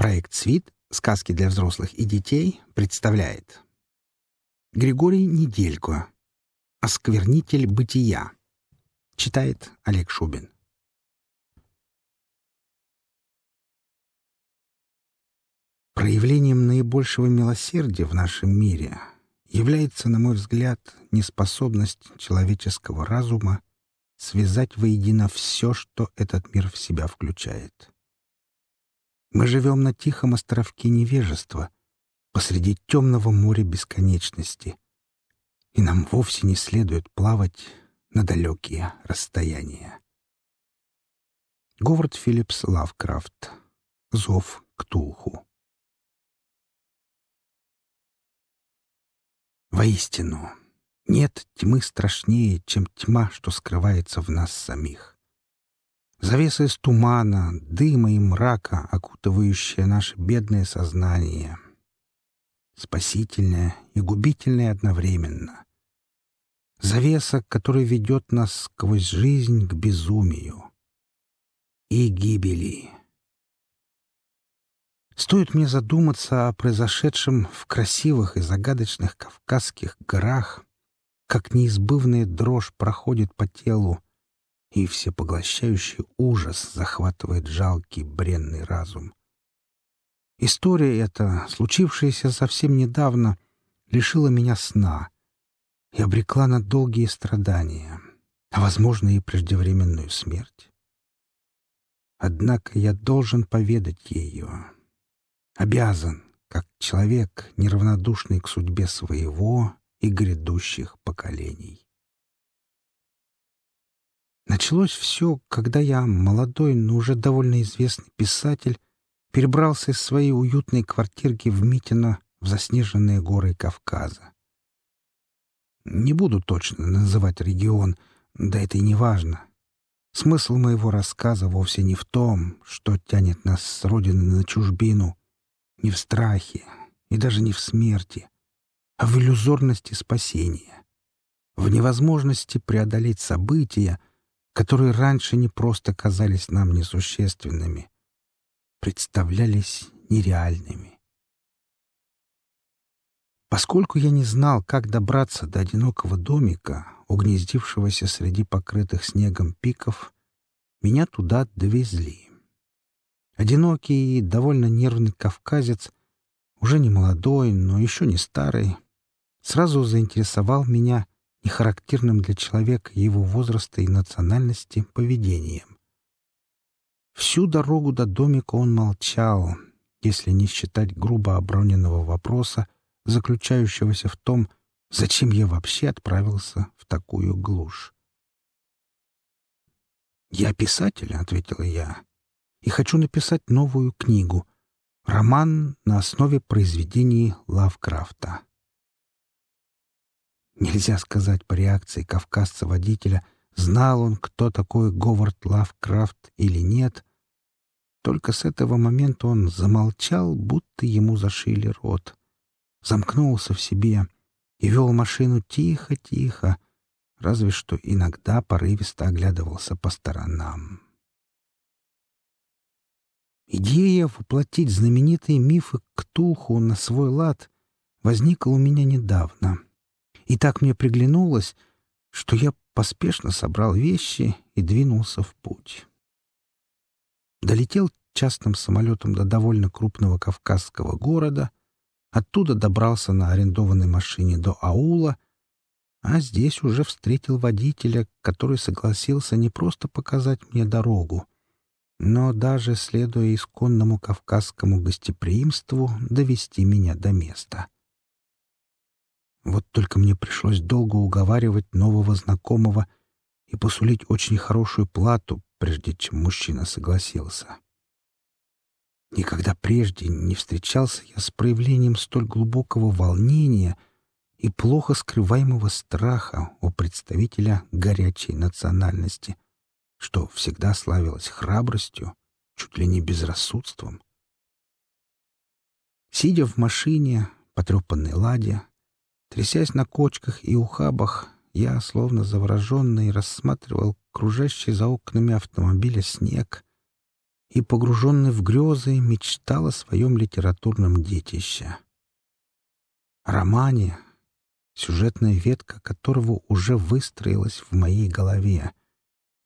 Проект «Свит. Сказки для взрослых и детей» представляет Григорий Неделько «Осквернитель бытия» Читает Олег Шубин Проявлением наибольшего милосердия в нашем мире является, на мой взгляд, неспособность человеческого разума связать воедино все, что этот мир в себя включает. Мы живем на тихом островке невежества, посреди темного моря бесконечности, и нам вовсе не следует плавать на далекие расстояния. Говард Филлипс Лавкрафт. Зов к Тулху. Воистину, нет тьмы страшнее, чем тьма, что скрывается в нас самих. Завеса из тумана, дыма и мрака, окутывающая наше бедное сознание. Спасительная и губительная одновременно. Завеса, которая ведет нас сквозь жизнь к безумию и гибели. Стоит мне задуматься о произошедшем в красивых и загадочных кавказских горах, как неизбывная дрожь проходит по телу, и всепоглощающий ужас захватывает жалкий бренный разум. История эта, случившаяся совсем недавно, лишила меня сна и обрекла на долгие страдания, а, возможно, и преждевременную смерть. Однако я должен поведать ее. Обязан, как человек, неравнодушный к судьбе своего и грядущих поколений. Началось все, когда я, молодой, но уже довольно известный писатель, перебрался из своей уютной квартирки в Митино в заснеженные горы Кавказа. Не буду точно называть регион, да это и не важно. Смысл моего рассказа вовсе не в том, что тянет нас с родины на чужбину, не в страхе и даже не в смерти, а в иллюзорности спасения, в невозможности преодолеть события — которые раньше не просто казались нам несущественными, представлялись нереальными. Поскольку я не знал, как добраться до одинокого домика, угнездившегося среди покрытых снегом пиков, меня туда довезли. Одинокий и довольно нервный кавказец, уже не молодой, но еще не старый, сразу заинтересовал меня нехарактерным для человека его возраста и национальности поведением. Всю дорогу до домика он молчал, если не считать грубо оброненного вопроса, заключающегося в том, зачем я вообще отправился в такую глушь. «Я писатель», — ответил я, — «и хочу написать новую книгу, роман на основе произведений Лавкрафта». Нельзя сказать по реакции кавказца-водителя, знал он, кто такой Говард Лавкрафт или нет. Только с этого момента он замолчал, будто ему зашили рот. Замкнулся в себе и вел машину тихо-тихо, разве что иногда порывисто оглядывался по сторонам. Идея воплотить знаменитые мифы Ктулху на свой лад возникла у меня недавно — и так мне приглянулось, что я поспешно собрал вещи и двинулся в путь. Долетел частным самолетом до довольно крупного кавказского города, оттуда добрался на арендованной машине до аула, а здесь уже встретил водителя, который согласился не просто показать мне дорогу, но даже, следуя исконному кавказскому гостеприимству, довести меня до места — вот только мне пришлось долго уговаривать нового знакомого и посулить очень хорошую плату, прежде чем мужчина согласился. Никогда прежде не встречался я с проявлением столь глубокого волнения и плохо скрываемого страха у представителя горячей национальности, что всегда славилось храбростью, чуть ли не безрассудством. Сидя в машине, потрепанной ладе, Трясясь на кочках и ухабах, я, словно завороженный, рассматривал кружащий за окнами автомобиля снег и, погруженный в грезы, мечтал о своем литературном детище. Романе, сюжетная ветка которого уже выстроилась в моей голове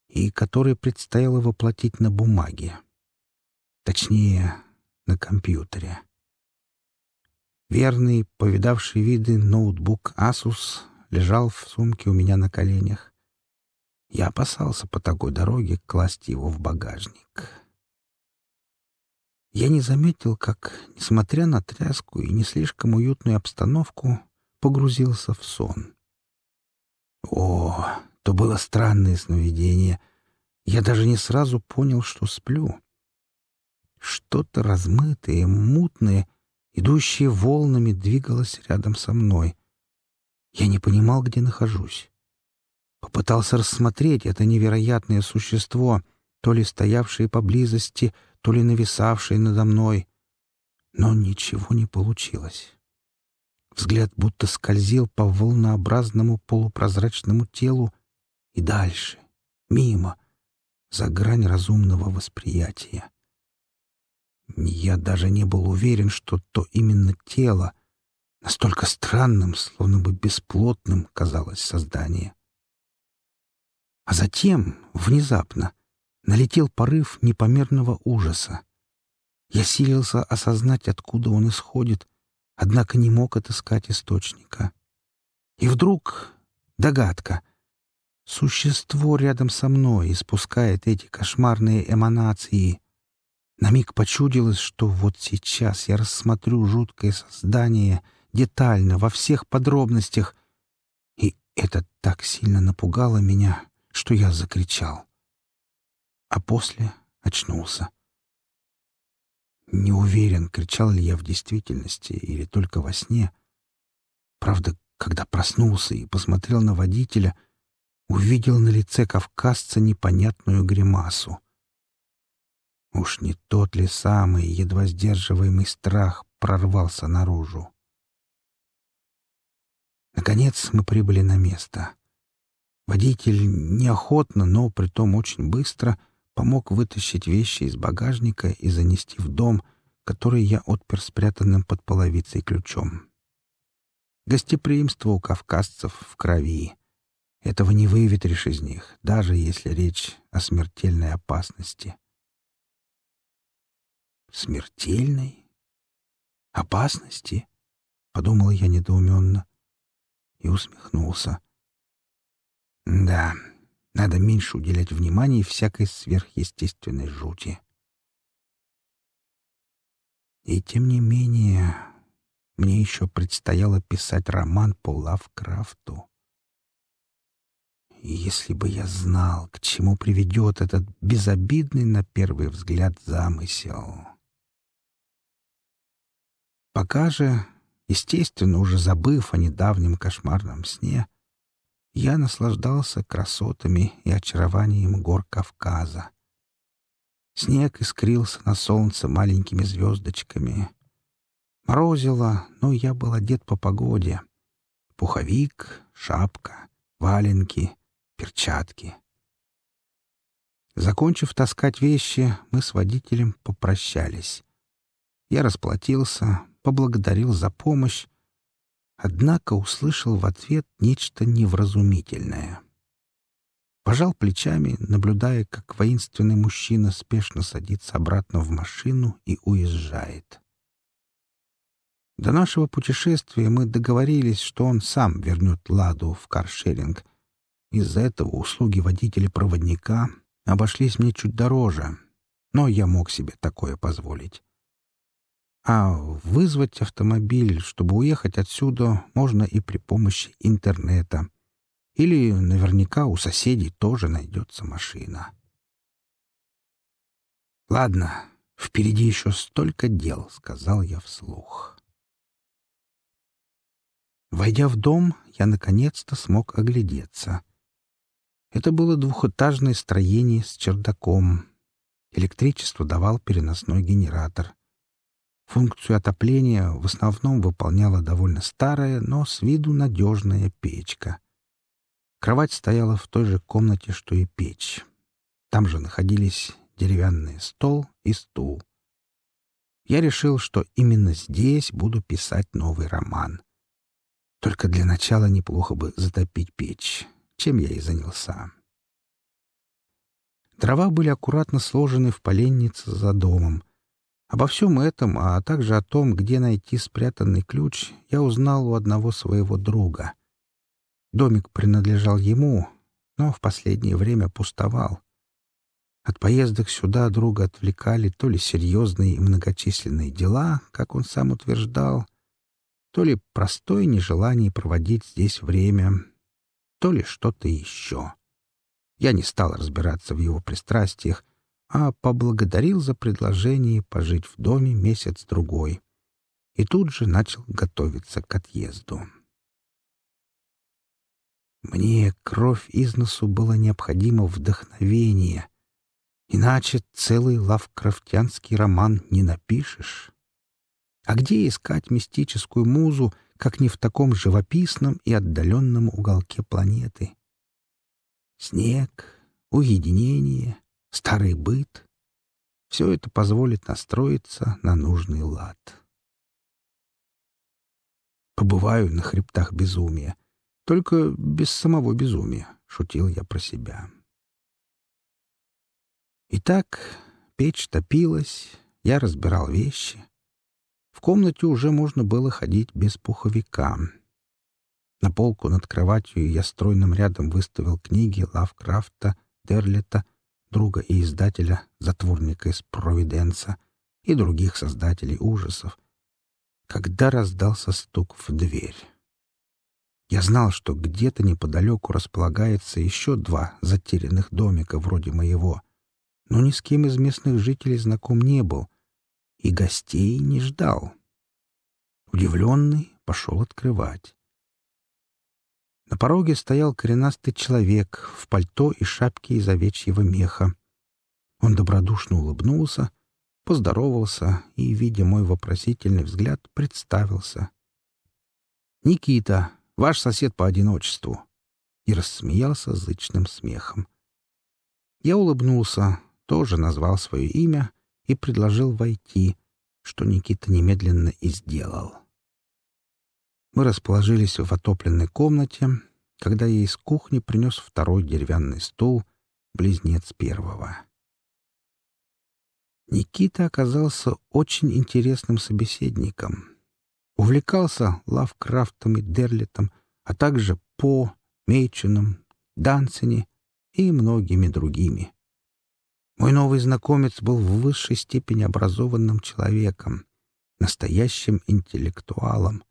и который предстояло воплотить на бумаге. Точнее, на компьютере. Верный, повидавший виды ноутбук Asus лежал в сумке у меня на коленях. Я опасался по такой дороге класть его в багажник. Я не заметил, как, несмотря на тряску и не слишком уютную обстановку, погрузился в сон. О, то было странное сновидение. Я даже не сразу понял, что сплю. Что-то размытое, мутное идущее волнами, двигалось рядом со мной. Я не понимал, где нахожусь. Попытался рассмотреть это невероятное существо, то ли стоявшее поблизости, то ли нависавшее надо мной. Но ничего не получилось. Взгляд будто скользил по волнообразному полупрозрачному телу и дальше, мимо, за грань разумного восприятия. Я даже не был уверен, что то именно тело. Настолько странным, словно бы бесплотным, казалось создание. А затем, внезапно, налетел порыв непомерного ужаса. Я силился осознать, откуда он исходит, однако не мог отыскать источника. И вдруг догадка. Существо рядом со мной испускает эти кошмарные эманации — на миг почудилось, что вот сейчас я рассмотрю жуткое создание детально, во всех подробностях. И это так сильно напугало меня, что я закричал. А после очнулся. Не уверен, кричал ли я в действительности или только во сне. Правда, когда проснулся и посмотрел на водителя, увидел на лице кавказца непонятную гримасу. Уж не тот ли самый, едва сдерживаемый страх прорвался наружу? Наконец мы прибыли на место. Водитель неохотно, но притом очень быстро помог вытащить вещи из багажника и занести в дом, который я отпер спрятанным под половицей ключом. Гостеприимство у кавказцев в крови. Этого не выветришь из них, даже если речь о смертельной опасности смертельной опасности, — подумал я недоуменно и усмехнулся. Да, надо меньше уделять внимания всякой сверхъестественной жути. И тем не менее, мне еще предстояло писать роман по Лавкрафту. И если бы я знал, к чему приведет этот безобидный на первый взгляд замысел... Пока же, естественно, уже забыв о недавнем кошмарном сне, я наслаждался красотами и очарованием гор Кавказа. Снег искрился на солнце маленькими звездочками. Морозило, но я был одет по погоде. Пуховик, шапка, валенки, перчатки. Закончив таскать вещи, мы с водителем попрощались. Я расплатился, поблагодарил за помощь, однако услышал в ответ нечто невразумительное. Пожал плечами, наблюдая, как воинственный мужчина спешно садится обратно в машину и уезжает. До нашего путешествия мы договорились, что он сам вернет Ладу в каршеринг. Из-за этого услуги водителя-проводника обошлись мне чуть дороже, но я мог себе такое позволить. А вызвать автомобиль, чтобы уехать отсюда, можно и при помощи интернета. Или наверняка у соседей тоже найдется машина. «Ладно, впереди еще столько дел», — сказал я вслух. Войдя в дом, я наконец-то смог оглядеться. Это было двухэтажное строение с чердаком. Электричество давал переносной генератор — Функцию отопления в основном выполняла довольно старая, но с виду надежная печка. Кровать стояла в той же комнате, что и печь. Там же находились деревянный стол и стул. Я решил, что именно здесь буду писать новый роман. Только для начала неплохо бы затопить печь, чем я и занялся. Дрова были аккуратно сложены в поленнице за домом — Обо всем этом, а также о том, где найти спрятанный ключ, я узнал у одного своего друга. Домик принадлежал ему, но в последнее время пустовал. От поездок сюда друга отвлекали то ли серьезные и многочисленные дела, как он сам утверждал, то ли простое нежелание проводить здесь время, то ли что-то еще. Я не стал разбираться в его пристрастиях, а поблагодарил за предложение пожить в доме месяц-другой. И тут же начал готовиться к отъезду. Мне кровь из носу было необходимо вдохновение, иначе целый лавкрафтянский роман не напишешь. А где искать мистическую музу, как не в таком живописном и отдаленном уголке планеты? Снег, уединение, старый быт. Все это позволит настроиться на нужный лад. Побываю на хребтах безумия, только без самого безумия, шутил я про себя. Итак, печь топилась, я разбирал вещи. В комнате уже можно было ходить без пуховика. На полку над кроватью я стройным рядом выставил книги Лавкрафта, Дерлета друга и издателя, затворника из Провиденса и других создателей ужасов, когда раздался стук в дверь. Я знал, что где-то неподалеку располагается еще два затерянных домика вроде моего, но ни с кем из местных жителей знаком не был и гостей не ждал. Удивленный пошел открывать. На пороге стоял коренастый человек в пальто и шапке из овечьего меха. Он добродушно улыбнулся, поздоровался и, видя мой вопросительный взгляд, представился. «Никита, ваш сосед по одиночеству!» и рассмеялся зычным смехом. Я улыбнулся, тоже назвал свое имя и предложил войти, что Никита немедленно и сделал. Мы расположились в отопленной комнате, когда я из кухни принес второй деревянный стул, близнец первого. Никита оказался очень интересным собеседником. Увлекался Лавкрафтом и Дерлитом, а также По, Мейчином, Дансени и многими другими. Мой новый знакомец был в высшей степени образованным человеком, настоящим интеллектуалом,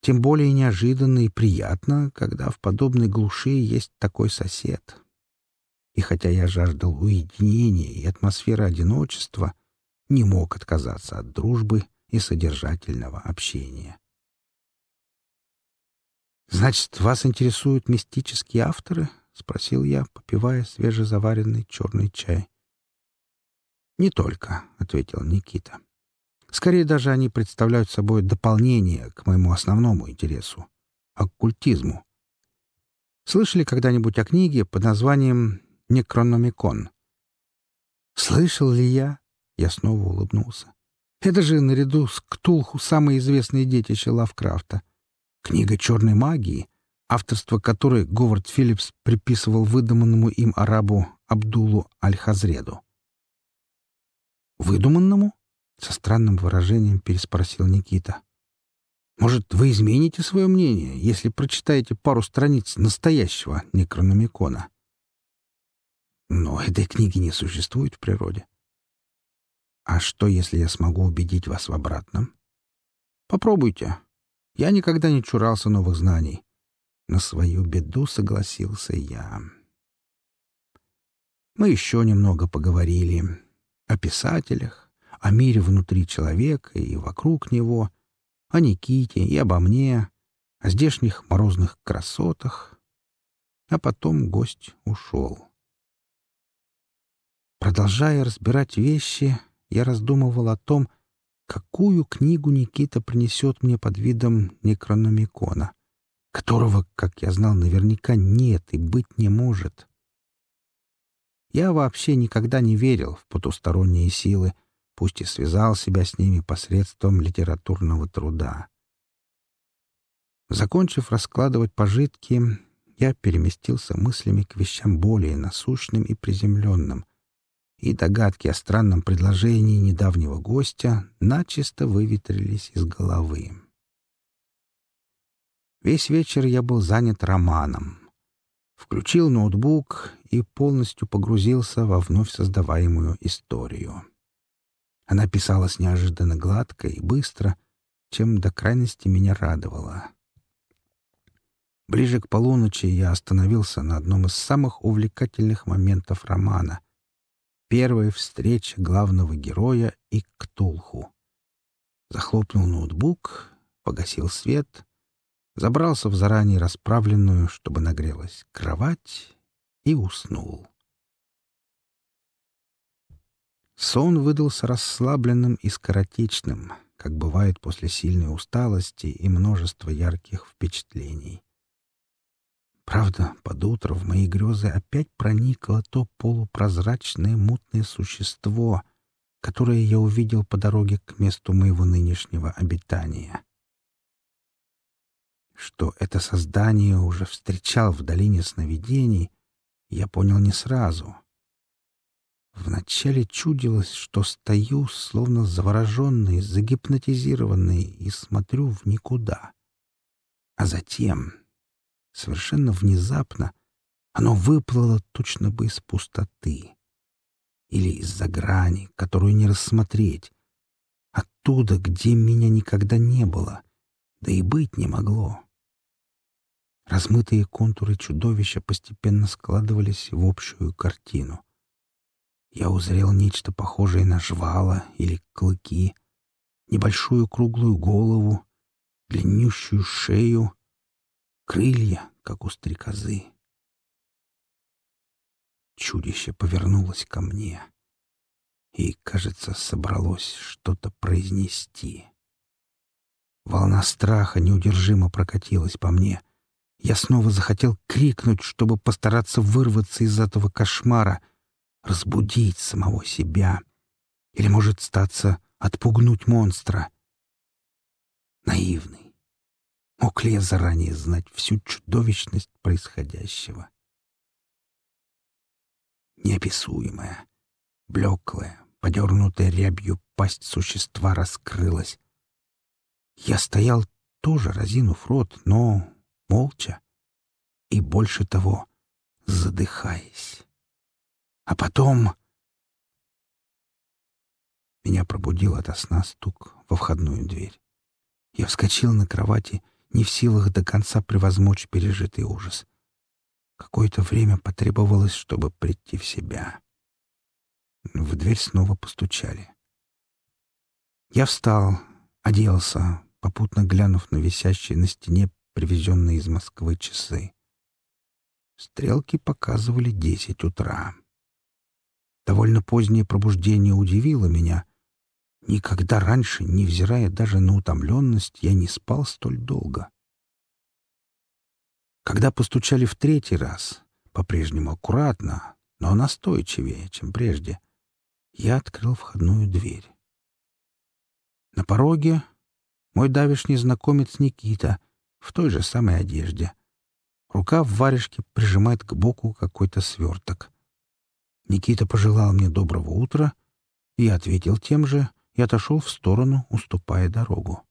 тем более неожиданно и приятно, когда в подобной глуши есть такой сосед. И хотя я жаждал уединения и атмосферы одиночества, не мог отказаться от дружбы и содержательного общения. «Значит, вас интересуют мистические авторы?» — спросил я, попивая свежезаваренный черный чай. «Не только», — ответил Никита. Скорее даже они представляют собой дополнение к моему основному интересу — оккультизму. Слышали когда-нибудь о книге под названием «Некрономикон»? «Слышал ли я?» — я снова улыбнулся. «Это же наряду с Ктулху самые известные детище Лавкрафта. Книга черной магии, авторство которой Говард Филлипс приписывал выдуманному им арабу Абдулу Аль-Хазреду». «Выдуманному?» — со странным выражением переспросил Никита. «Может, вы измените свое мнение, если прочитаете пару страниц настоящего некрономикона?» «Но этой книги не существует в природе». «А что, если я смогу убедить вас в обратном?» «Попробуйте. Я никогда не чурался новых знаний. На свою беду согласился я». Мы еще немного поговорили о писателях, о мире внутри человека и вокруг него, о Никите и обо мне, о здешних морозных красотах. А потом гость ушел. Продолжая разбирать вещи, я раздумывал о том, какую книгу Никита принесет мне под видом некрономикона, которого, как я знал, наверняка нет и быть не может. Я вообще никогда не верил в потусторонние силы — пусть и связал себя с ними посредством литературного труда. Закончив раскладывать пожитки, я переместился мыслями к вещам более насущным и приземленным, и догадки о странном предложении недавнего гостя начисто выветрились из головы. Весь вечер я был занят романом. Включил ноутбук и полностью погрузился во вновь создаваемую историю. Она писалась неожиданно гладко и быстро, чем до крайности меня радовало. Ближе к полуночи я остановился на одном из самых увлекательных моментов романа — первая встреча главного героя и Ктулху. Захлопнул ноутбук, погасил свет, забрался в заранее расправленную, чтобы нагрелась, кровать и уснул. Сон выдался расслабленным и скоротечным, как бывает после сильной усталости и множества ярких впечатлений. Правда, под утро в мои грезы опять проникло то полупрозрачное мутное существо, которое я увидел по дороге к месту моего нынешнего обитания. Что это создание уже встречал в долине сновидений, я понял не сразу — Вначале чудилось, что стою, словно завороженный, загипнотизированный, и смотрю в никуда. А затем, совершенно внезапно, оно выплыло точно бы из пустоты. Или из-за грани, которую не рассмотреть. Оттуда, где меня никогда не было, да и быть не могло. Размытые контуры чудовища постепенно складывались в общую картину я узрел нечто похожее на жвала или клыки, небольшую круглую голову, длиннющую шею, крылья, как у стрекозы. Чудище повернулось ко мне и, кажется, собралось что-то произнести. Волна страха неудержимо прокатилась по мне. Я снова захотел крикнуть, чтобы постараться вырваться из этого кошмара — разбудить самого себя или, может, статься отпугнуть монстра. Наивный. Мог ли я заранее знать всю чудовищность происходящего? Неописуемая, блеклая, подернутая рябью пасть существа раскрылась. Я стоял тоже, разинув рот, но молча и, больше того, задыхаясь. А потом... Меня пробудил ото сна стук во входную дверь. Я вскочил на кровати, не в силах до конца превозмочь пережитый ужас. Какое-то время потребовалось, чтобы прийти в себя. В дверь снова постучали. Я встал, оделся, попутно глянув на висящие на стене привезенные из Москвы часы. Стрелки показывали десять утра. Довольно позднее пробуждение удивило меня. Никогда раньше, невзирая даже на утомленность, я не спал столь долго. Когда постучали в третий раз, по-прежнему аккуратно, но настойчивее, чем прежде, я открыл входную дверь. На пороге мой давишний знакомец Никита в той же самой одежде. Рука в варежке прижимает к боку какой-то сверток — Никита пожелал мне доброго утра, и я ответил тем же и отошел в сторону, уступая дорогу.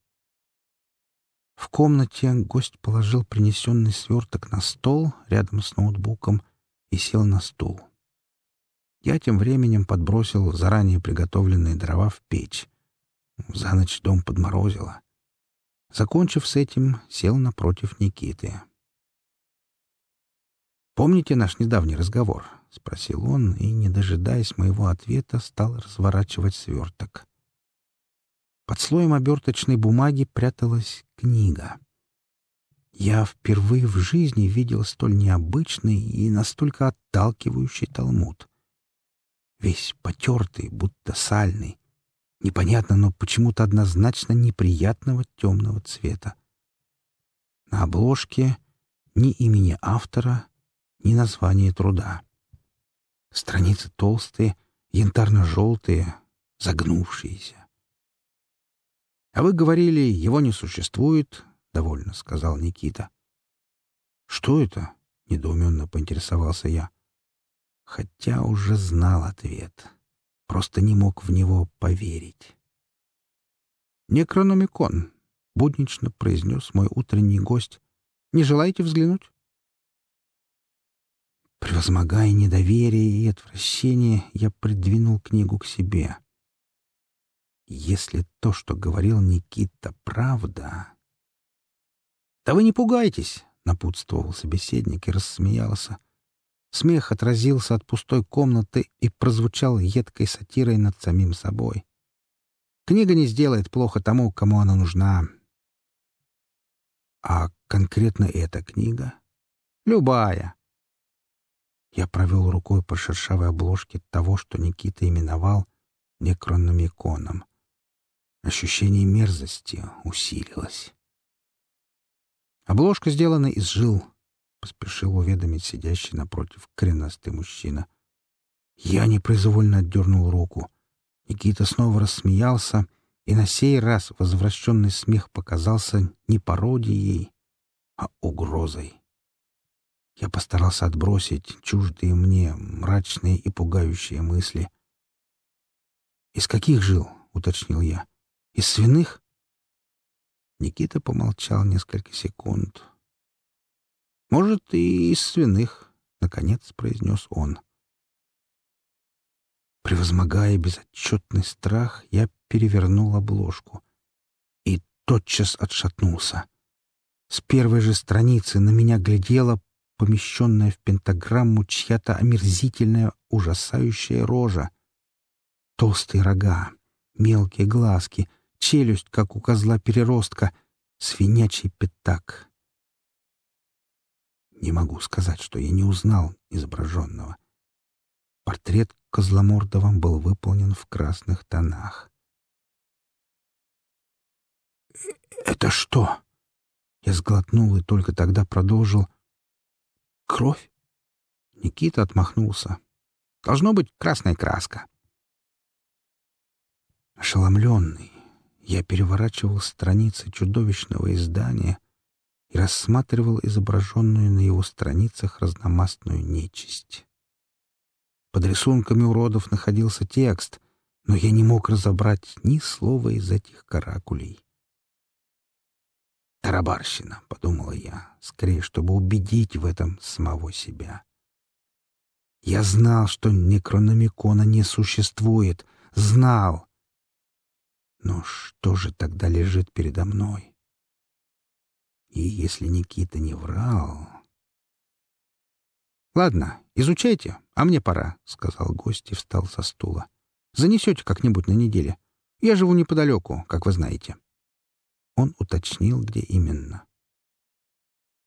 В комнате гость положил принесенный сверток на стол рядом с ноутбуком и сел на стул. Я тем временем подбросил заранее приготовленные дрова в печь. За ночь дом подморозило. Закончив с этим, сел напротив Никиты. «Помните наш недавний разговор?» — спросил он и, не дожидаясь моего ответа, стал разворачивать сверток. Под слоем оберточной бумаги пряталась книга. Я впервые в жизни видел столь необычный и настолько отталкивающий талмуд. Весь потертый, будто сальный, непонятно, но почему-то однозначно неприятного темного цвета. На обложке ни имени автора, ни названия труда. Страницы толстые, янтарно-желтые, загнувшиеся. — А вы говорили, его не существует, — довольно сказал Никита. — Что это? — недоуменно поинтересовался я. Хотя уже знал ответ. Просто не мог в него поверить. «Некрономикон», — буднично произнес мой утренний гость. «Не желаете взглянуть?» Превозмогая недоверие и отвращение, я придвинул книгу к себе. Если то, что говорил Никита, правда... — Да вы не пугайтесь! — напутствовал собеседник и рассмеялся. Смех отразился от пустой комнаты и прозвучал едкой сатирой над самим собой. Книга не сделает плохо тому, кому она нужна. — А конкретно эта книга? — Любая. Я провел рукой по шершавой обложке того, что Никита именовал некрономиконом. Ощущение мерзости усилилось. Обложка сделана из жил, — поспешил уведомить сидящий напротив коренастый мужчина. Я непроизвольно отдернул руку. Никита снова рассмеялся, и на сей раз возвращенный смех показался не пародией, а угрозой. Я постарался отбросить чуждые мне мрачные и пугающие мысли. «Из каких жил?» — уточнил я. «Из свиных?» Никита помолчал несколько секунд. «Может, и из свиных», — наконец произнес он. Превозмогая безотчетный страх, я перевернул обложку и тотчас отшатнулся. С первой же страницы на меня глядела помещенная в пентаграмму чья-то омерзительная, ужасающая рожа. Толстые рога, мелкие глазки, челюсть, как у козла-переростка, свинячий пятак. Не могу сказать, что я не узнал изображенного. Портрет Козломордова был выполнен в красных тонах. «Э, «Это что?» Я сглотнул и только тогда продолжил, Кровь? Никита отмахнулся. Должно быть красная краска. Ошеломленный, я переворачивал страницы чудовищного издания и рассматривал изображенную на его страницах разномастную нечисть. Под рисунками уродов находился текст, но я не мог разобрать ни слова из этих каракулей. «Тарабарщина», — подумала я, скорее, чтобы убедить в этом самого себя. Я знал, что некрономикона не существует. Знал. Но что же тогда лежит передо мной? И если Никита не врал... «Ладно, изучайте, а мне пора», — сказал гость и встал со стула. «Занесете как-нибудь на неделе. Я живу неподалеку, как вы знаете». Он уточнил, где именно.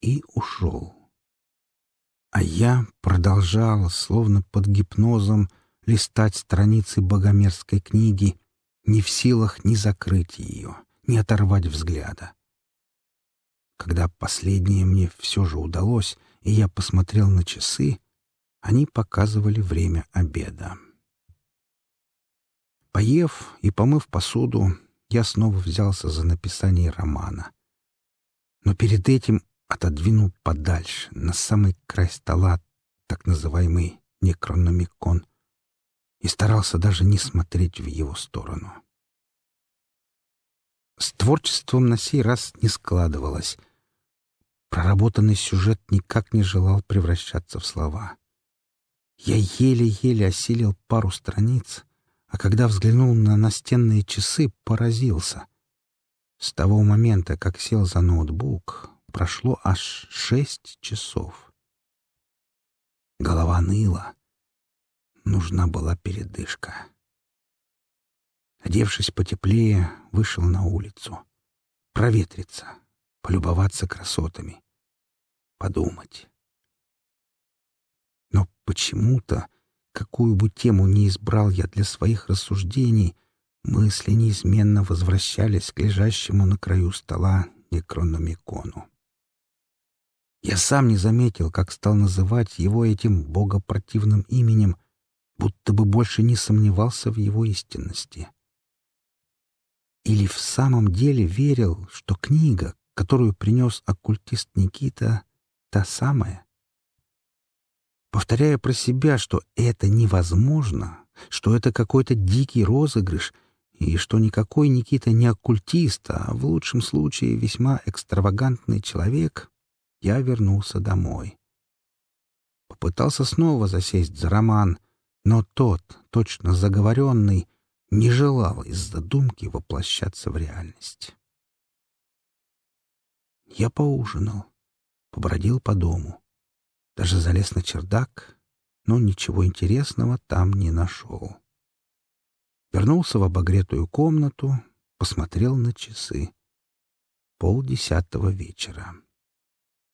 И ушел. А я продолжал, словно под гипнозом, листать страницы богомерской книги, не в силах ни закрыть ее, ни оторвать взгляда. Когда последнее мне все же удалось, и я посмотрел на часы, они показывали время обеда. Поев и помыв посуду, я снова взялся за написание романа. Но перед этим отодвинул подальше, на самый край стола, так называемый некрономикон, и старался даже не смотреть в его сторону. С творчеством на сей раз не складывалось. Проработанный сюжет никак не желал превращаться в слова. Я еле-еле осилил пару страниц, а когда взглянул на настенные часы, поразился. С того момента, как сел за ноутбук, прошло аж шесть часов. Голова ныла. Нужна была передышка. Одевшись потеплее, вышел на улицу. Проветриться, полюбоваться красотами, подумать. Но почему-то Какую бы тему ни избрал я для своих рассуждений, мысли неизменно возвращались к лежащему на краю стола некрономикону. Я сам не заметил, как стал называть его этим богопротивным именем, будто бы больше не сомневался в его истинности. Или в самом деле верил, что книга, которую принес оккультист Никита, та самая? повторяя про себя, что это невозможно, что это какой-то дикий розыгрыш, и что никакой Никита не оккультист, а в лучшем случае весьма экстравагантный человек, я вернулся домой. Попытался снова засесть за роман, но тот, точно заговоренный, не желал из задумки воплощаться в реальность. Я поужинал, побродил по дому. Даже залез на чердак, но ничего интересного там не нашел. Вернулся в обогретую комнату, посмотрел на часы. Полдесятого вечера.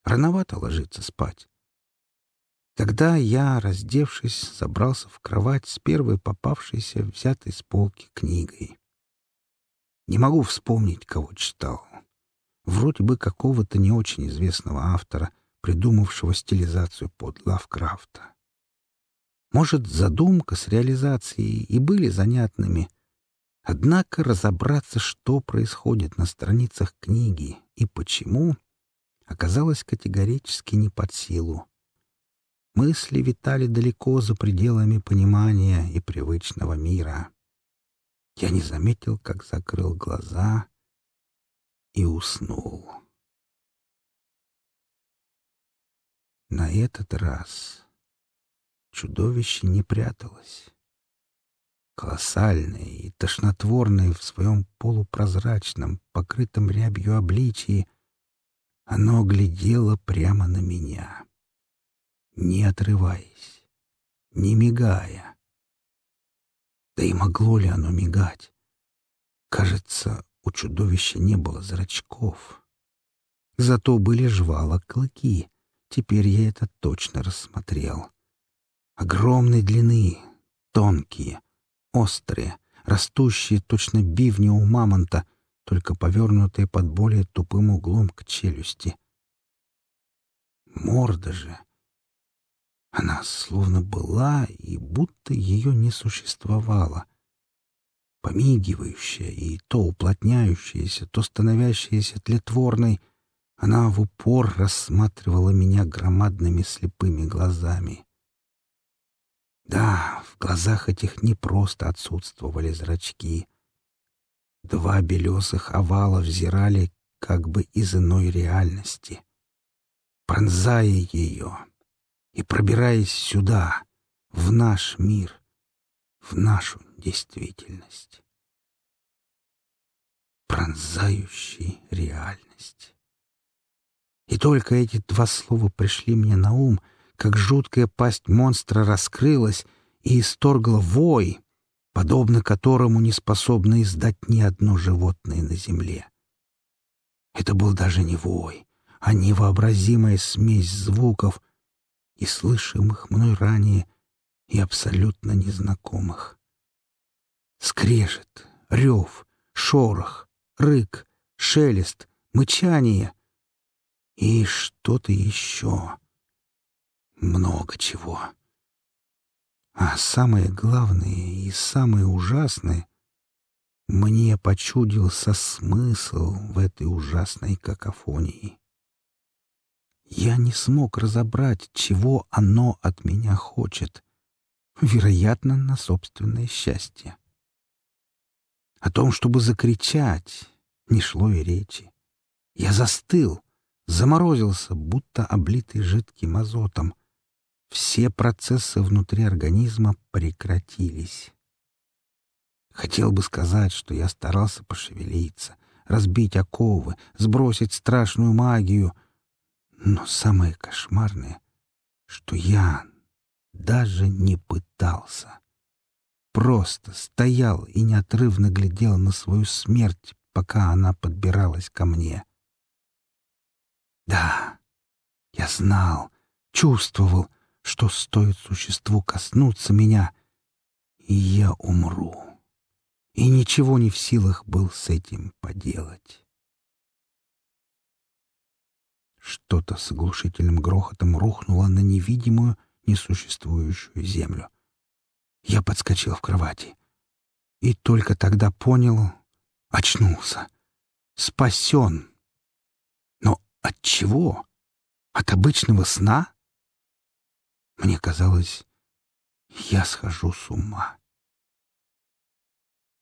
Рановато ложиться спать. Тогда я, раздевшись, забрался в кровать с первой попавшейся, взятой с полки книгой. Не могу вспомнить, кого читал. Вроде бы какого-то не очень известного автора — придумавшего стилизацию под Лавкрафта. Может, задумка с реализацией и были занятными, однако разобраться, что происходит на страницах книги и почему, оказалось категорически не под силу. Мысли витали далеко за пределами понимания и привычного мира. Я не заметил, как закрыл глаза и уснул. На этот раз чудовище не пряталось. Колоссальное и тошнотворное в своем полупрозрачном, покрытом рябью обличии, оно глядело прямо на меня, не отрываясь, не мигая. Да и могло ли оно мигать? Кажется, у чудовища не было зрачков. Зато были жвала клыки, Теперь я это точно рассмотрел. Огромной длины, тонкие, острые, растущие точно бивни у мамонта, только повернутые под более тупым углом к челюсти. Морда же! Она словно была и будто ее не существовало. Помигивающая и то уплотняющаяся, то становящаяся тлетворной — она в упор рассматривала меня громадными слепыми глазами. Да, в глазах этих не просто отсутствовали зрачки. Два белесых овала взирали как бы из иной реальности, пронзая ее и пробираясь сюда, в наш мир, в нашу действительность. Пронзающий реальность. И только эти два слова пришли мне на ум, как жуткая пасть монстра раскрылась и исторгла вой, подобно которому не способно издать ни одно животное на земле. Это был даже не вой, а невообразимая смесь звуков и слышимых мной ранее, и абсолютно незнакомых. Скрежет, рев, шорох, рык, шелест, мычание — и что-то еще. Много чего. А самое главное и самое ужасное — мне почудился смысл в этой ужасной какофонии. Я не смог разобрать, чего оно от меня хочет. Вероятно, на собственное счастье. О том, чтобы закричать, не шло и речи. Я застыл, заморозился, будто облитый жидким азотом. Все процессы внутри организма прекратились. Хотел бы сказать, что я старался пошевелиться, разбить оковы, сбросить страшную магию. Но самое кошмарное, что я даже не пытался. Просто стоял и неотрывно глядел на свою смерть, пока она подбиралась ко мне. — да, я знал, чувствовал, что стоит существу коснуться меня, и я умру. И ничего не в силах был с этим поделать. Что-то с оглушительным грохотом рухнуло на невидимую, несуществующую землю. Я подскочил в кровати. И только тогда понял, очнулся. Спасен! От чего? От обычного сна? Мне казалось, я схожу с ума.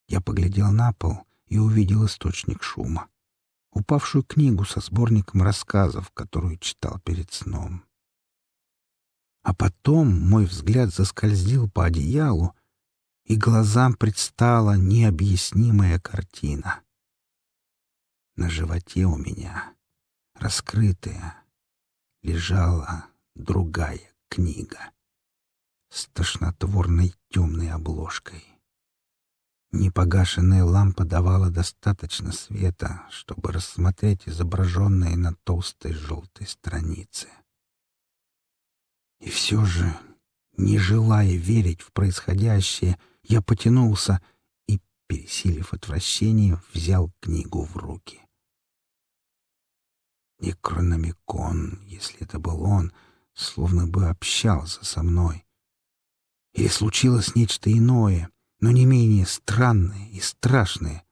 Я поглядел на пол и увидел источник шума. Упавшую книгу со сборником рассказов, которую читал перед сном. А потом мой взгляд заскользил по одеялу, и глазам предстала необъяснимая картина. На животе у меня раскрытая, лежала другая книга с тошнотворной темной обложкой. Непогашенная лампа давала достаточно света, чтобы рассмотреть изображенные на толстой желтой странице. И все же, не желая верить в происходящее, я потянулся и, пересилив отвращение, взял книгу в руки. Некрономикон, если это был он, словно бы общался со мной. Или случилось нечто иное, но не менее странное и страшное.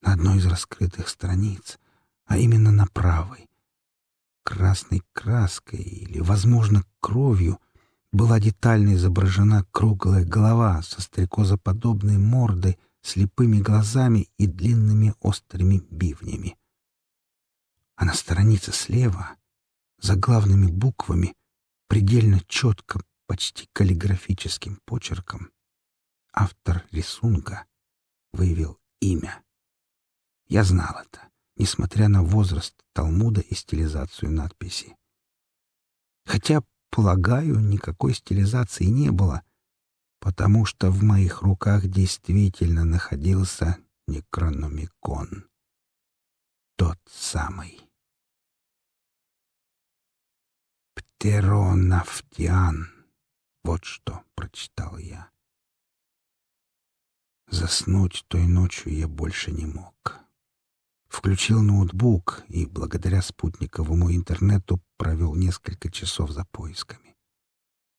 На одной из раскрытых страниц, а именно на правой, красной краской или, возможно, кровью, была детально изображена круглая голова со стрекозоподобной мордой, слепыми глазами и длинными острыми бивнями а на странице слева, за главными буквами, предельно четко, почти каллиграфическим почерком, автор рисунка выявил имя. Я знал это, несмотря на возраст Талмуда и стилизацию надписи. Хотя, полагаю, никакой стилизации не было, потому что в моих руках действительно находился некрономикон. Тот самый. Теронавтиан. Вот что прочитал я. Заснуть той ночью я больше не мог. Включил ноутбук и, благодаря спутниковому интернету, провел несколько часов за поисками.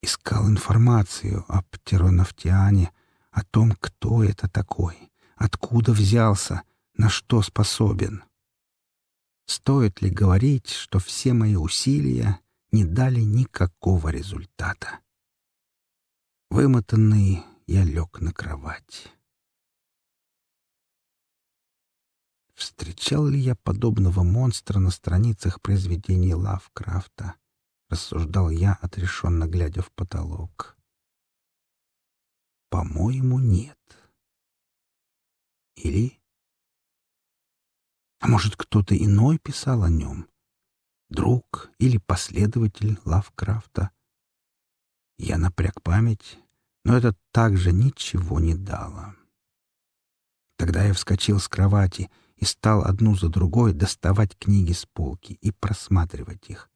Искал информацию об Птеронавтиане, о том, кто это такой, откуда взялся, на что способен. Стоит ли говорить, что все мои усилия не дали никакого результата. Вымотанный, я лег на кровать. Встречал ли я подобного монстра на страницах произведений Лавкрафта? Рассуждал я, отрешенно глядя в потолок. По-моему, нет. Или... А может, кто-то иной писал о нем? друг или последователь Лавкрафта. Я напряг память, но это также ничего не дало. Тогда я вскочил с кровати и стал одну за другой доставать книги с полки и просматривать их.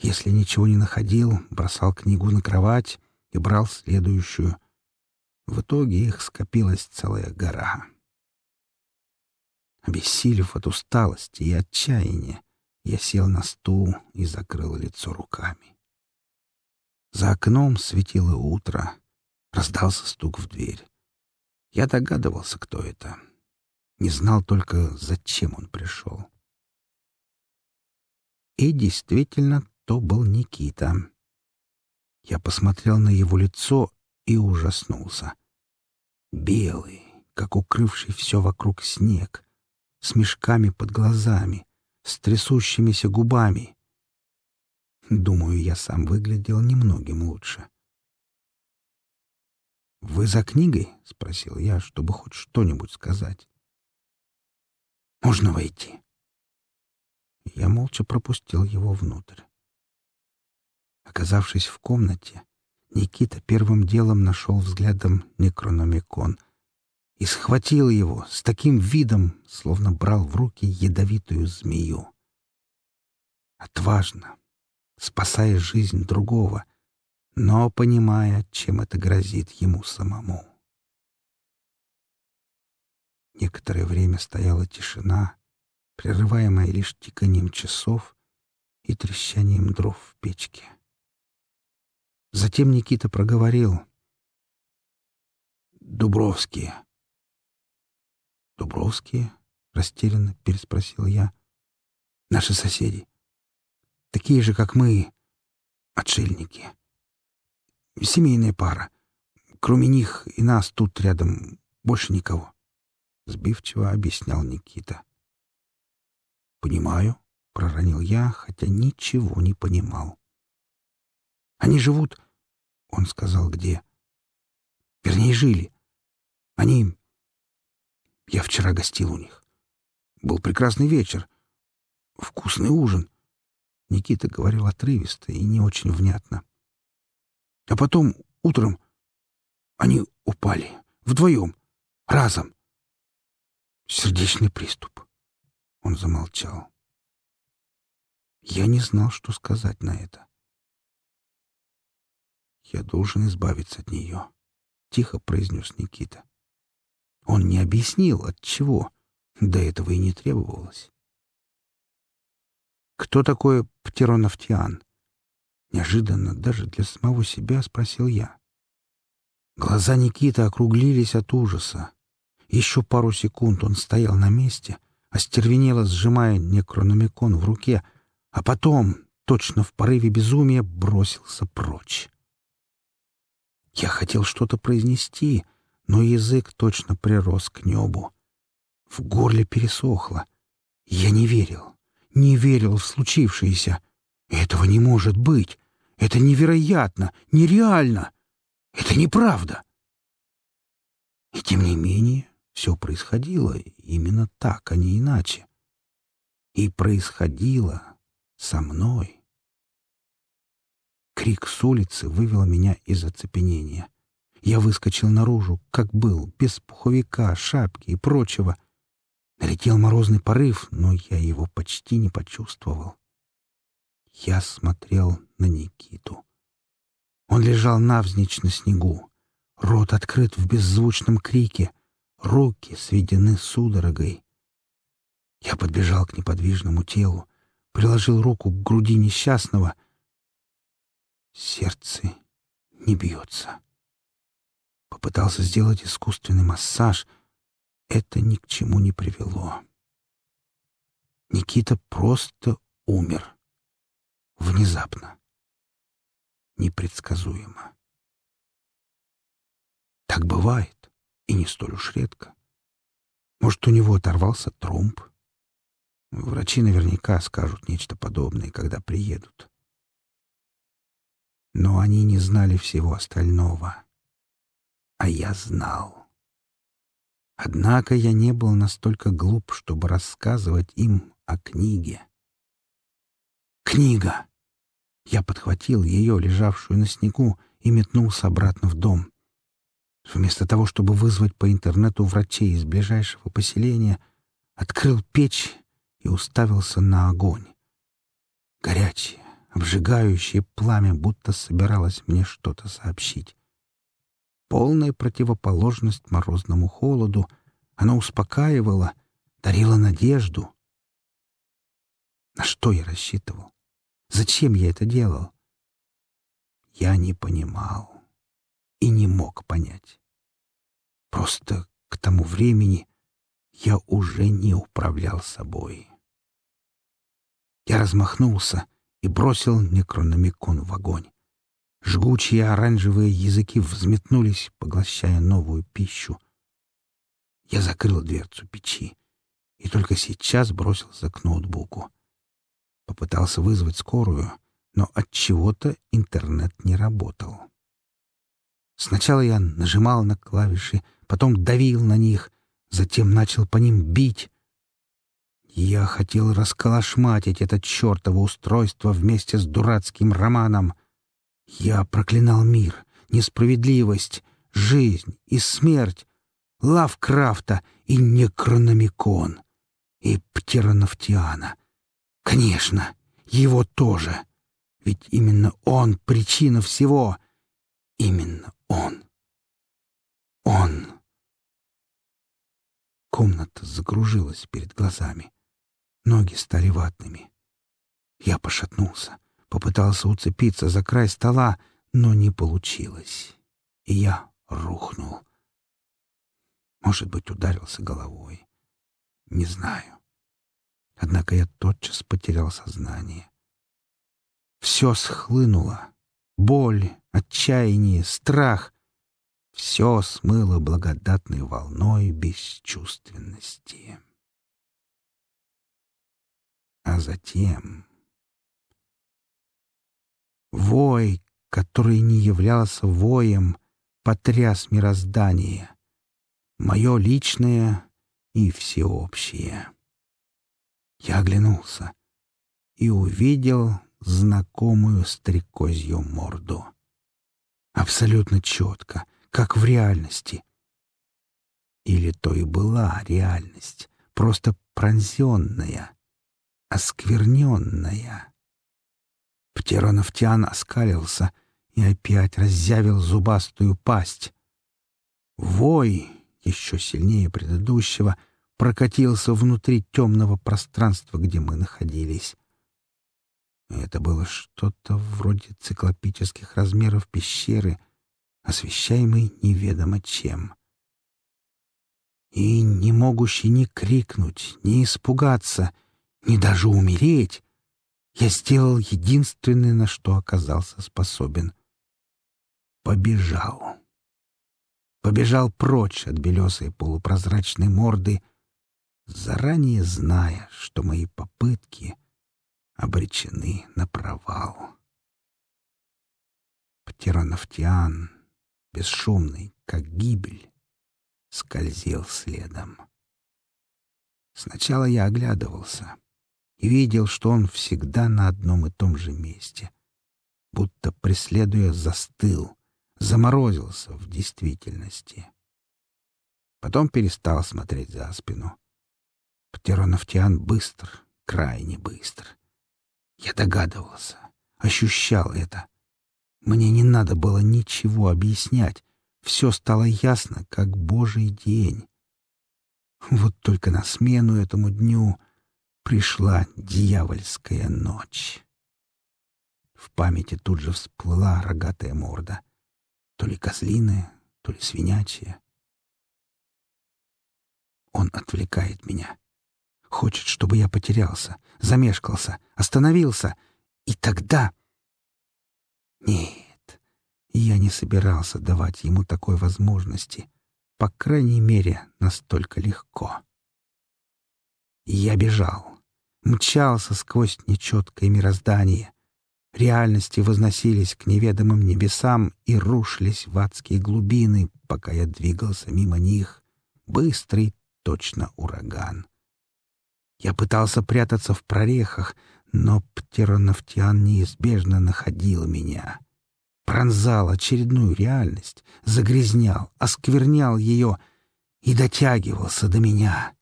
Если ничего не находил, бросал книгу на кровать и брал следующую. В итоге их скопилась целая гора. Обессилев от усталости и отчаяния, я сел на стул и закрыл лицо руками. За окном светило утро. Раздался стук в дверь. Я догадывался, кто это. Не знал только, зачем он пришел. И действительно, то был Никита. Я посмотрел на его лицо и ужаснулся. Белый, как укрывший все вокруг снег, с мешками под глазами, с трясущимися губами. Думаю, я сам выглядел немногим лучше. «Вы за книгой?» — спросил я, чтобы хоть что-нибудь сказать. «Можно войти?» Я молча пропустил его внутрь. Оказавшись в комнате, Никита первым делом нашел взглядом некрономикон — и схватил его с таким видом, словно брал в руки ядовитую змею. Отважно, спасая жизнь другого, но понимая, чем это грозит ему самому. Некоторое время стояла тишина, прерываемая лишь тиканием часов и трещанием дров в печке. Затем Никита проговорил. "Дубровские". «Дубровские?» — растерянно переспросил я. «Наши соседи. Такие же, как мы. Отшельники. Семейная пара. Кроме них и нас тут рядом больше никого», — сбивчиво объяснял Никита. «Понимаю», — проронил я, хотя ничего не понимал. «Они живут...» — он сказал, где. «Вернее, жили. Они я вчера гостил у них. Был прекрасный вечер. Вкусный ужин. Никита говорил отрывисто и не очень внятно. А потом утром они упали. Вдвоем. Разом. Сердечный приступ. Он замолчал. Я не знал, что сказать на это. Я должен избавиться от нее, — тихо произнес Никита. Он не объяснил, от чего. До этого и не требовалось. «Кто такой Птеронафтиан?» Неожиданно даже для самого себя спросил я. Глаза Никиты округлились от ужаса. Еще пару секунд он стоял на месте, остервенело сжимая некрономикон в руке, а потом, точно в порыве безумия, бросился прочь. Я хотел что-то произнести — но язык точно прирос к небу. В горле пересохло. Я не верил. Не верил в случившееся. Этого не может быть. Это невероятно, нереально. Это неправда. И тем не менее, все происходило именно так, а не иначе. И происходило со мной. Крик с улицы вывел меня из оцепенения. Я выскочил наружу, как был, без пуховика, шапки и прочего. Налетел морозный порыв, но я его почти не почувствовал. Я смотрел на Никиту. Он лежал навзничь на снегу. Рот открыт в беззвучном крике. Руки сведены судорогой. Я подбежал к неподвижному телу, приложил руку к груди несчастного. Сердце не бьется попытался сделать искусственный массаж. Это ни к чему не привело. Никита просто умер. Внезапно. Непредсказуемо. Так бывает, и не столь уж редко. Может, у него оторвался тромб? Врачи наверняка скажут нечто подобное, когда приедут. Но они не знали всего остального а я знал. Однако я не был настолько глуп, чтобы рассказывать им о книге. «Книга!» Я подхватил ее, лежавшую на снегу, и метнулся обратно в дом. Вместо того, чтобы вызвать по интернету врачей из ближайшего поселения, открыл печь и уставился на огонь. Горячее, обжигающее пламя будто собиралось мне что-то сообщить полная противоположность морозному холоду. Оно успокаивало, дарило надежду. На что я рассчитывал? Зачем я это делал? Я не понимал и не мог понять. Просто к тому времени я уже не управлял собой. Я размахнулся и бросил некрономикон в огонь. Жгучие оранжевые языки взметнулись, поглощая новую пищу. Я закрыл дверцу печи и только сейчас бросился к ноутбуку. Попытался вызвать скорую, но от чего-то интернет не работал. Сначала я нажимал на клавиши, потом давил на них, затем начал по ним бить. Я хотел расколошматить это чертово устройство вместе с дурацким романом — я проклинал мир, несправедливость, жизнь и смерть, Лавкрафта и Некрономикон, и Птеронавтиана. Конечно, его тоже, ведь именно он причина всего, именно он. Он. Комната закружилась перед глазами, ноги стали ватными. Я пошатнулся — попытался уцепиться за край стола, но не получилось. И я рухнул. Может быть, ударился головой. Не знаю. Однако я тотчас потерял сознание. Все схлынуло. Боль, отчаяние, страх. Все смыло благодатной волной бесчувственности. А затем... Вой, который не являлся воем, потряс мироздание. Мое личное и всеобщее. Я оглянулся и увидел знакомую стрекозью морду. Абсолютно четко, как в реальности. Или то и была реальность, просто пронзенная, оскверненная. Птеронофтиан оскалился и опять раззявил зубастую пасть. Вой, еще сильнее предыдущего, прокатился внутри темного пространства, где мы находились. Это было что-то вроде циклопических размеров пещеры, освещаемой неведомо чем. И не могущий ни крикнуть, ни испугаться, ни даже умереть, я сделал единственное, на что оказался способен. Побежал. Побежал прочь от белесой полупрозрачной морды, заранее зная, что мои попытки обречены на провал. Птеронафтиан, бесшумный, как гибель, скользил следом. Сначала я оглядывался — и видел, что он всегда на одном и том же месте. Будто, преследуя, застыл, заморозился в действительности. Потом перестал смотреть за спину. Птероновтиан быстр, крайне быстр. Я догадывался, ощущал это. Мне не надо было ничего объяснять. Все стало ясно, как божий день. Вот только на смену этому дню пришла дьявольская ночь. В памяти тут же всплыла рогатая морда. То ли козлиная, то ли свинячья. Он отвлекает меня. Хочет, чтобы я потерялся, замешкался, остановился. И тогда... Нет, я не собирался давать ему такой возможности. По крайней мере, настолько легко. Я бежал мчался сквозь нечеткое мироздание. Реальности возносились к неведомым небесам и рушились в адские глубины, пока я двигался мимо них. Быстрый, точно ураган. Я пытался прятаться в прорехах, но птеронавтиан неизбежно находил меня. Пронзал очередную реальность, загрязнял, осквернял ее и дотягивался до меня.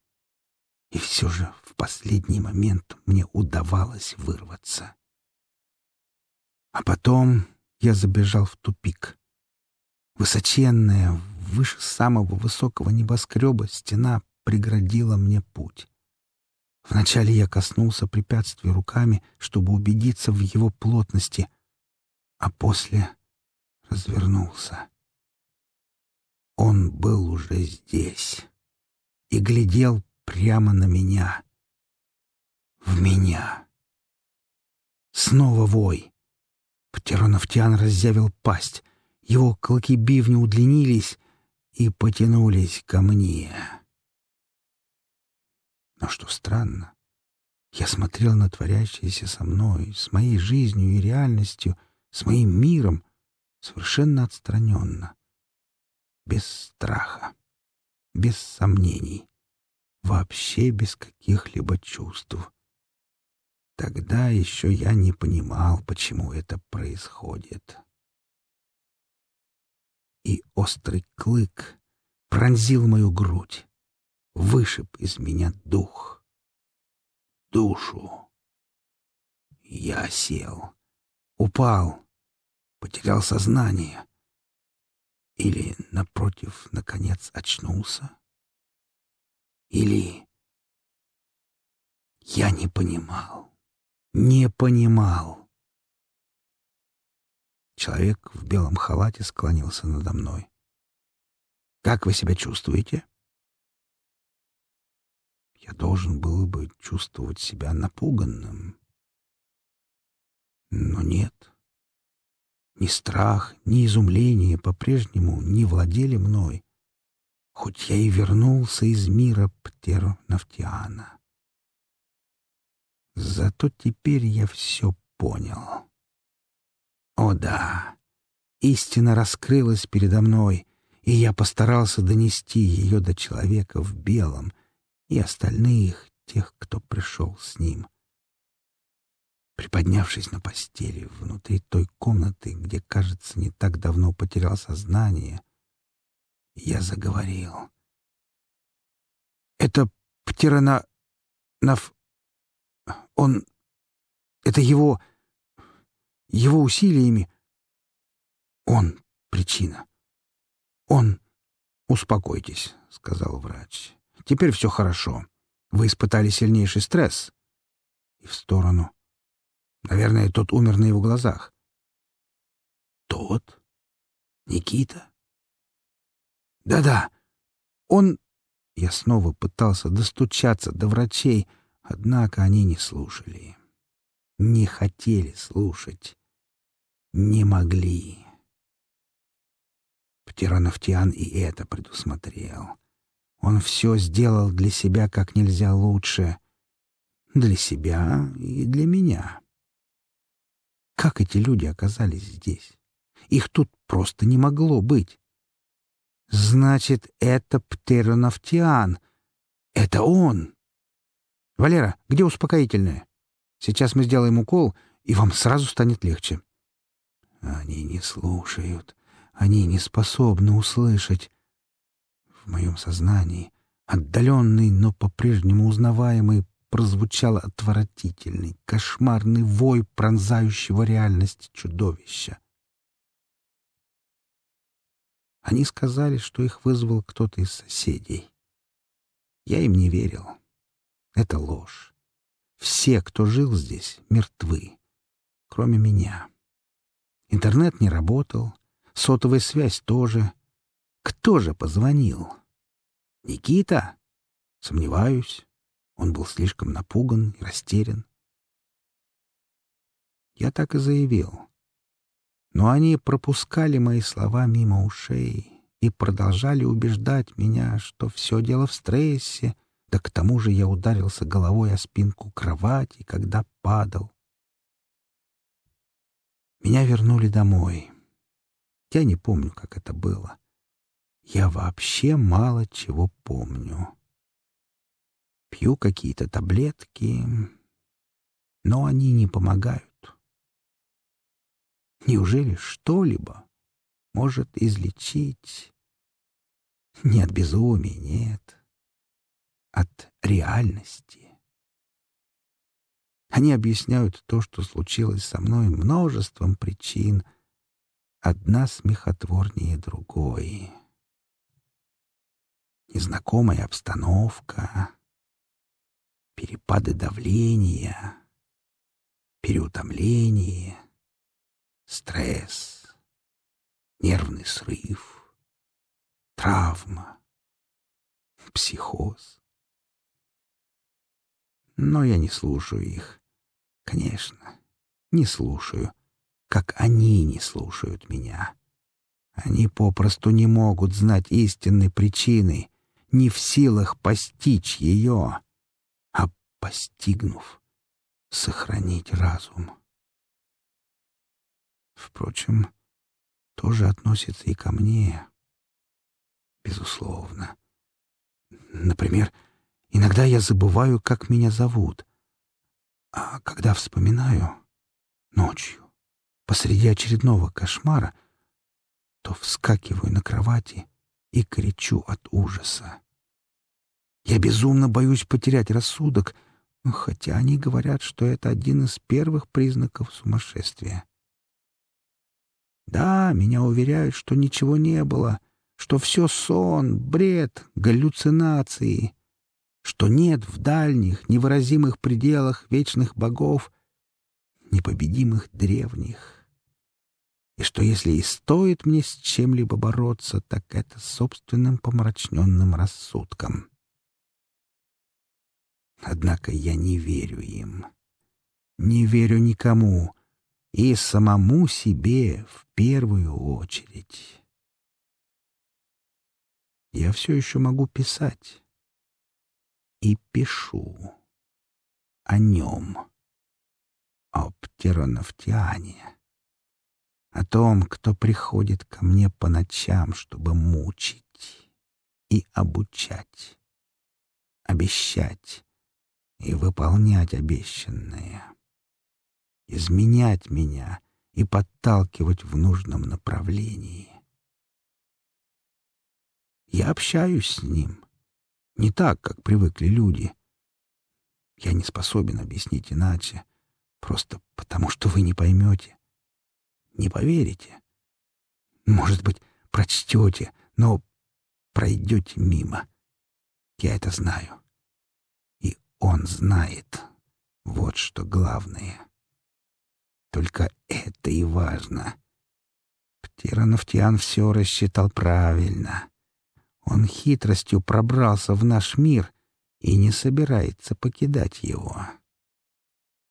И все же в последний момент мне удавалось вырваться. А потом я забежал в тупик. Высоченная, выше самого высокого небоскреба стена преградила мне путь. Вначале я коснулся препятствия руками, чтобы убедиться в его плотности, а после развернулся. Он был уже здесь и глядел прямо на меня в меня. Снова вой. Птероновтиан раззявил пасть. Его клыки бивни удлинились и потянулись ко мне. Но что странно, я смотрел на творящееся со мной, с моей жизнью и реальностью, с моим миром, совершенно отстраненно, без страха, без сомнений, вообще без каких-либо чувств. Тогда еще я не понимал, почему это происходит. И острый клык пронзил мою грудь, вышиб из меня дух, душу. Я сел, упал, потерял сознание. Или, напротив, наконец очнулся. Или... Я не понимал не понимал. Человек в белом халате склонился надо мной. «Как вы себя чувствуете?» Я должен был бы чувствовать себя напуганным. Но нет. Ни страх, ни изумление по-прежнему не владели мной, хоть я и вернулся из мира Птернафтиана. Зато теперь я все понял. О да, истина раскрылась передо мной, и я постарался донести ее до человека в белом и остальных, тех, кто пришел с ним. Приподнявшись на постели внутри той комнаты, где, кажется, не так давно потерял сознание, я заговорил. «Это птерана... наф... Он... Это его... Его усилиями... Он причина. Он... «Успокойтесь», — сказал врач. «Теперь все хорошо. Вы испытали сильнейший стресс». И в сторону. Наверное, тот умер на его глазах. «Тот? Никита?» «Да-да. Он...» Я снова пытался достучаться до врачей, Однако они не слушали. Не хотели слушать. Не могли. Птеронавтиан и это предусмотрел. Он все сделал для себя как нельзя лучше. Для себя и для меня. Как эти люди оказались здесь? Их тут просто не могло быть. Значит, это Птеронавтиан. Это он. «Валера, где успокоительное? Сейчас мы сделаем укол, и вам сразу станет легче». «Они не слушают. Они не способны услышать». В моем сознании, отдаленный, но по-прежнему узнаваемый, прозвучал отвратительный, кошмарный вой пронзающего реальность чудовища. Они сказали, что их вызвал кто-то из соседей. Я им не верил. Это ложь. Все, кто жил здесь, мертвы. Кроме меня. Интернет не работал. Сотовая связь тоже. Кто же позвонил? Никита? Сомневаюсь. Он был слишком напуган и растерян. Я так и заявил. Но они пропускали мои слова мимо ушей и продолжали убеждать меня, что все дело в стрессе, да к тому же я ударился головой о спинку кровати, когда падал. Меня вернули домой. Я не помню, как это было. Я вообще мало чего помню. Пью какие-то таблетки, но они не помогают. Неужели что-либо может излечить? Нет, безумия нет от реальности. Они объясняют то, что случилось со мной, множеством причин, одна смехотворнее другой. Незнакомая обстановка, перепады давления, переутомление, стресс, нервный срыв, травма, психоз. Но я не слушаю их. Конечно, не слушаю, как они не слушают меня. Они попросту не могут знать истинной причины, не в силах постичь ее, а, постигнув, сохранить разум. Впрочем, тоже относится и ко мне. Безусловно. Например, — Иногда я забываю, как меня зовут. А когда вспоминаю, ночью, посреди очередного кошмара, то вскакиваю на кровати и кричу от ужаса. Я безумно боюсь потерять рассудок, хотя они говорят, что это один из первых признаков сумасшествия. Да, меня уверяют, что ничего не было, что все сон, бред, галлюцинации что нет в дальних, невыразимых пределах вечных богов непобедимых древних, и что если и стоит мне с чем-либо бороться, так это собственным помрачненным рассудком. Однако я не верю им, не верю никому и самому себе в первую очередь. Я все еще могу писать и пишу. О нем. Об Теронавтиане. О том, кто приходит ко мне по ночам, чтобы мучить и обучать, обещать и выполнять обещанное, изменять меня и подталкивать в нужном направлении. Я общаюсь с ним — не так, как привыкли люди. Я не способен объяснить иначе, просто потому что вы не поймете. Не поверите. Может быть, прочтете, но пройдете мимо. Я это знаю. И он знает. Вот что главное. Только это и важно. Птирануфтиан все рассчитал правильно. Он хитростью пробрался в наш мир и не собирается покидать его.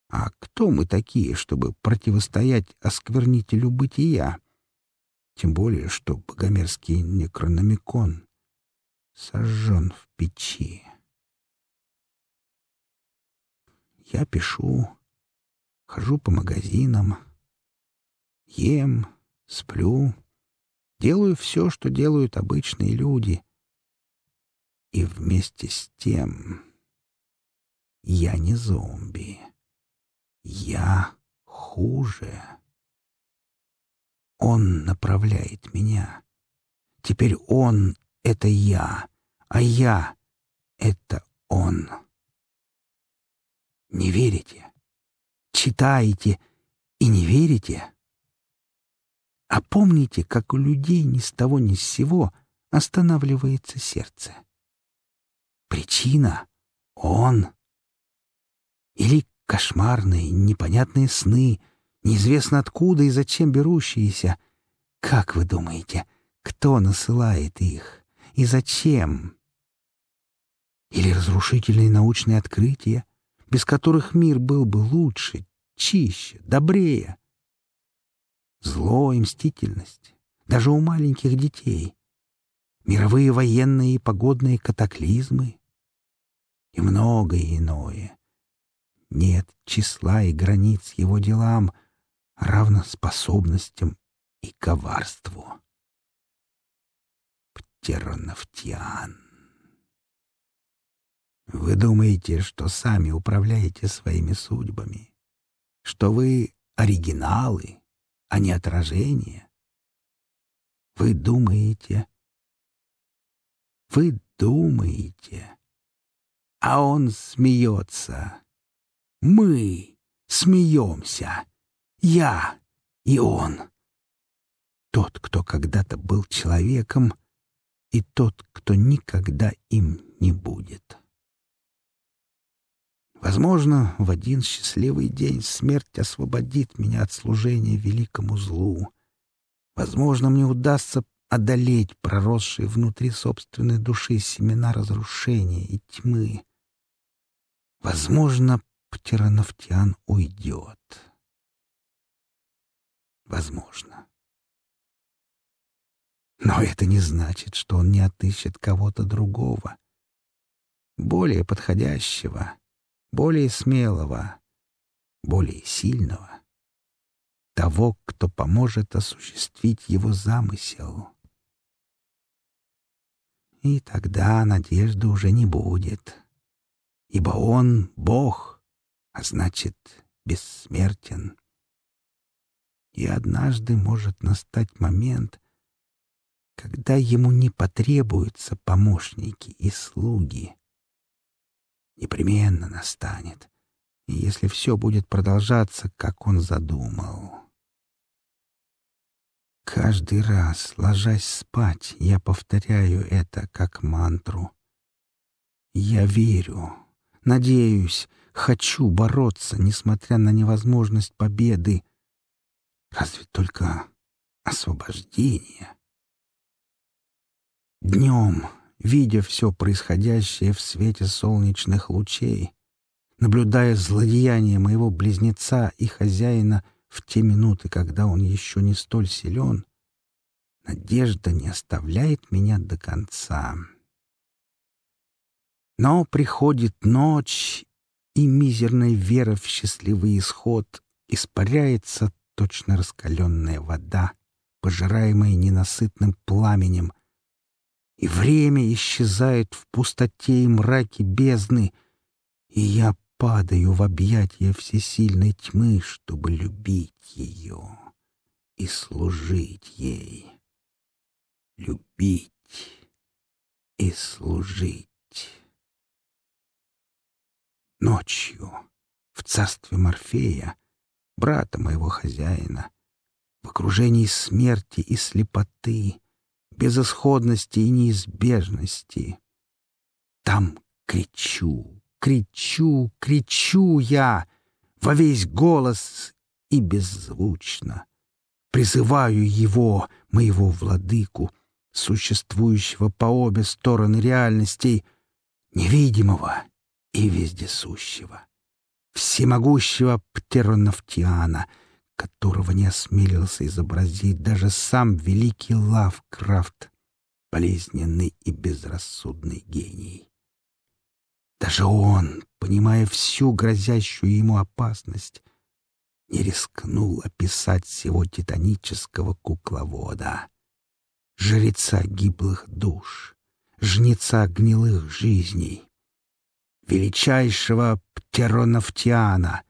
А кто мы такие, чтобы противостоять осквернителю бытия? Тем более, что богомерзкий некрономикон сожжен в печи. Я пишу, хожу по магазинам, ем, сплю, Делаю все, что делают обычные люди. И вместе с тем я не зомби. Я хуже. Он направляет меня. Теперь он — это я, а я — это он. Не верите? Читаете и не верите? А помните, как у людей ни с того ни с сего останавливается сердце? Причина — он. Или кошмарные, непонятные сны, неизвестно откуда и зачем берущиеся. Как вы думаете, кто насылает их и зачем? Или разрушительные научные открытия, без которых мир был бы лучше, чище, добрее — зло и мстительность, даже у маленьких детей, мировые военные и погодные катаклизмы и многое иное. Нет числа и границ его делам, равно способностям и коварству. Птероновтиан. Вы думаете, что сами управляете своими судьбами, что вы оригиналы, а не отражение. Вы думаете, вы думаете, а он смеется. Мы смеемся, я и он. Тот, кто когда-то был человеком, и тот, кто никогда им не будет. Возможно, в один счастливый день смерть освободит меня от служения великому злу. Возможно, мне удастся одолеть проросшие внутри собственной души семена разрушения и тьмы. Возможно, Птерановтян уйдет. Возможно. Но это не значит, что он не отыщет кого-то другого, более подходящего — более смелого, более сильного, того, кто поможет осуществить его замысел. И тогда надежды уже не будет, ибо он — Бог, а значит, бессмертен. И однажды может настать момент, когда ему не потребуются помощники и слуги, непременно настанет, если все будет продолжаться, как он задумал. Каждый раз, ложась спать, я повторяю это как мантру. Я верю, надеюсь, хочу бороться, несмотря на невозможность победы. Разве только освобождение. Днем видя все происходящее в свете солнечных лучей, наблюдая злодеяние моего близнеца и хозяина в те минуты, когда он еще не столь силен, надежда не оставляет меня до конца. Но приходит ночь, и мизерная вера в счастливый исход испаряется точно раскаленная вода, пожираемая ненасытным пламенем, и время исчезает в пустоте и мраке бездны, и я падаю в объятия всесильной тьмы, чтобы любить ее и служить ей. Любить и служить. Ночью в царстве Морфея, брата моего хозяина, в окружении смерти и слепоты, безысходности и неизбежности. Там кричу, кричу, кричу я во весь голос и беззвучно. Призываю его, моего владыку, существующего по обе стороны реальностей, невидимого и вездесущего, всемогущего птеронавтиана — которого не осмелился изобразить даже сам великий Лавкрафт, болезненный и безрассудный гений. Даже он, понимая всю грозящую ему опасность, не рискнул описать всего титанического кукловода, жреца гиблых душ, жнеца гнилых жизней, величайшего птеронавтиана,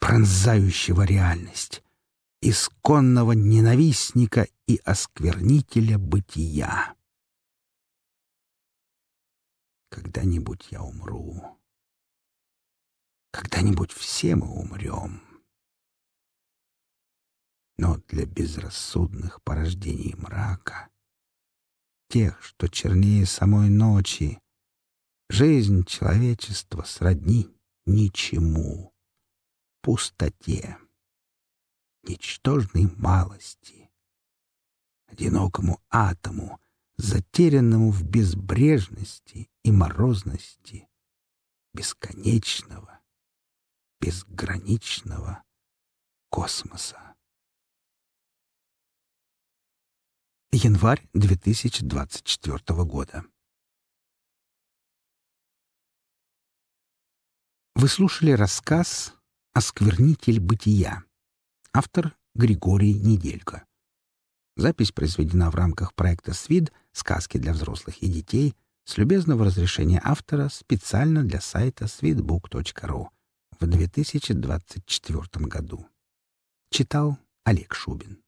пронзающего реальность, исконного ненавистника и осквернителя бытия. Когда-нибудь я умру. Когда-нибудь все мы умрем. Но для безрассудных порождений мрака, тех, что чернее самой ночи, жизнь человечества сродни ничему пустоте, ничтожной малости, одинокому атому, затерянному в безбрежности и морозности бесконечного, безграничного космоса. Январь 2024 года. Вы слушали рассказ «Осквернитель бытия». Автор Григорий Неделько. Запись произведена в рамках проекта «СВИД. Сказки для взрослых и детей» с любезного разрешения автора специально для сайта sweetbook.ru в 2024 году. Читал Олег Шубин.